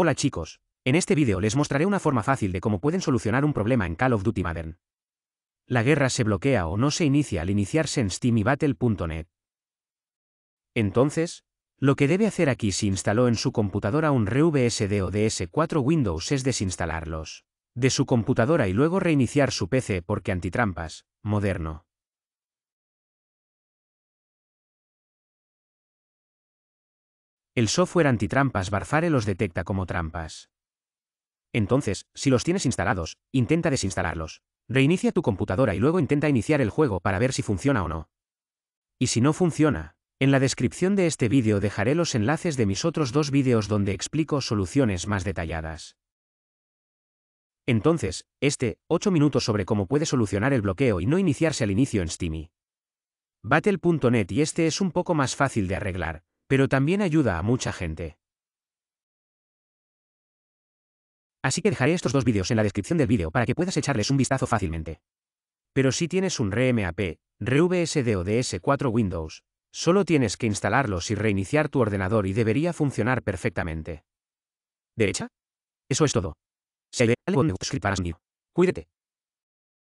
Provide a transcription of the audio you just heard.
Hola chicos, en este vídeo les mostraré una forma fácil de cómo pueden solucionar un problema en Call of Duty Modern. La guerra se bloquea o no se inicia al iniciarse en Steam Battle.net. Entonces, lo que debe hacer aquí si instaló en su computadora un RVSD o DS4 Windows es desinstalarlos de su computadora y luego reiniciar su PC porque antitrampas, moderno. El software antitrampas Barfare los detecta como trampas. Entonces, si los tienes instalados, intenta desinstalarlos. Reinicia tu computadora y luego intenta iniciar el juego para ver si funciona o no. Y si no funciona, en la descripción de este vídeo dejaré los enlaces de mis otros dos vídeos donde explico soluciones más detalladas. Entonces, este, 8 minutos sobre cómo puede solucionar el bloqueo y no iniciarse al inicio en Steamy. Battle.net y este es un poco más fácil de arreglar, pero también ayuda a mucha gente. Así que dejaré estos dos vídeos en la descripción del vídeo para que puedas echarles un vistazo fácilmente. Pero si tienes un RMAP, RVSD o DS4 Windows, solo tienes que instalarlos y reiniciar tu ordenador y debería funcionar perfectamente. ¿Derecha? Eso es todo. Se ve algo de script para Cuídate.